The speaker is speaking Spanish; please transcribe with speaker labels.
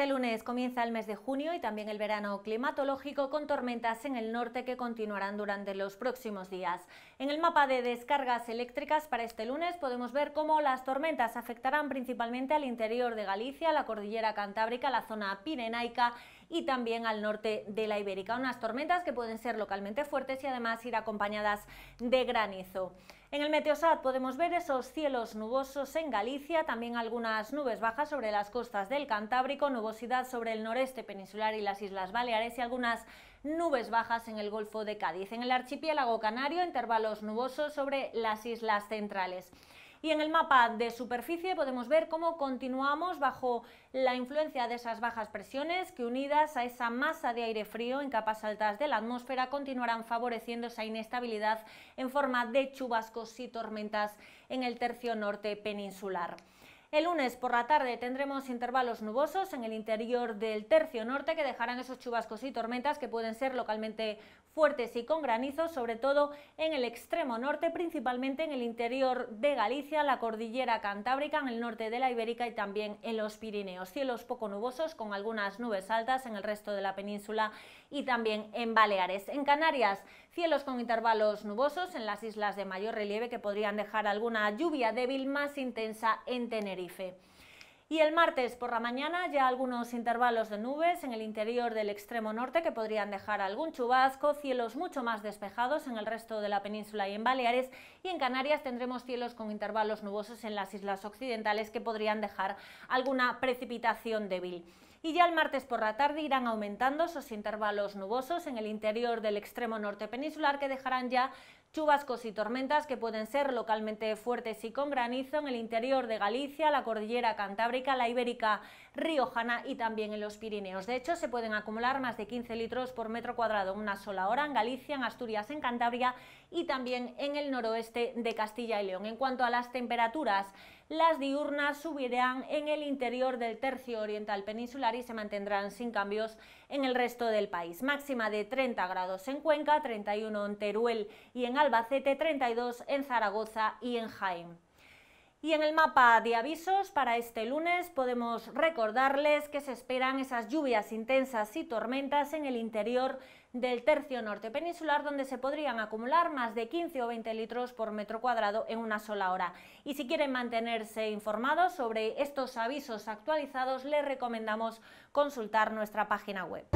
Speaker 1: Este lunes comienza el mes de junio y también el verano climatológico con tormentas en el norte que continuarán durante los próximos días. En el mapa de descargas eléctricas para este lunes podemos ver cómo las tormentas afectarán principalmente al interior de Galicia, la cordillera cantábrica, la zona pirenaica y también al norte de la Ibérica. Unas tormentas que pueden ser localmente fuertes y además ir acompañadas de granizo. En el Meteosat podemos ver esos cielos nubosos en Galicia, también algunas nubes bajas sobre las costas del Cantábrico, nubosidad sobre el noreste peninsular y las Islas Baleares y algunas nubes bajas en el Golfo de Cádiz. En el archipiélago canario, intervalos nubosos sobre las islas centrales. Y en el mapa de superficie podemos ver cómo continuamos bajo la influencia de esas bajas presiones que unidas a esa masa de aire frío en capas altas de la atmósfera continuarán favoreciendo esa inestabilidad en forma de chubascos y tormentas en el tercio norte peninsular. El lunes por la tarde tendremos intervalos nubosos en el interior del tercio norte que dejarán esos chubascos y tormentas que pueden ser localmente fuertes y con granizo, sobre todo en el extremo norte, principalmente en el interior de Galicia, la cordillera cantábrica, en el norte de la Ibérica y también en los Pirineos. Cielos poco nubosos con algunas nubes altas en el resto de la península y también en Baleares. En Canarias, cielos con intervalos nubosos en las islas de mayor relieve que podrían dejar alguna lluvia débil más intensa en Tenerife. Y el martes por la mañana ya algunos intervalos de nubes en el interior del extremo norte que podrían dejar algún chubasco, cielos mucho más despejados en el resto de la península y en Baleares y en Canarias tendremos cielos con intervalos nubosos en las islas occidentales que podrían dejar alguna precipitación débil y ya el martes por la tarde irán aumentando esos intervalos nubosos en el interior del extremo norte peninsular que dejarán ya Chubascos y tormentas que pueden ser localmente fuertes y con granizo en el interior de Galicia, la cordillera cantábrica, la ibérica, riojana y también en los Pirineos. De hecho, se pueden acumular más de 15 litros por metro cuadrado en una sola hora en Galicia, en Asturias, en Cantabria y también en el noroeste de Castilla y León. En cuanto a las temperaturas, las diurnas subirán en el interior del tercio oriental peninsular y se mantendrán sin cambios en el resto del país. Máxima de 30 grados en Cuenca, 31 en Teruel y en Albacete, 32 en Zaragoza y en Jaén. Y en el mapa de avisos para este lunes podemos recordarles que se esperan esas lluvias intensas y tormentas en el interior del tercio norte peninsular donde se podrían acumular más de 15 o 20 litros por metro cuadrado en una sola hora. Y si quieren mantenerse informados sobre estos avisos actualizados les recomendamos consultar nuestra página web.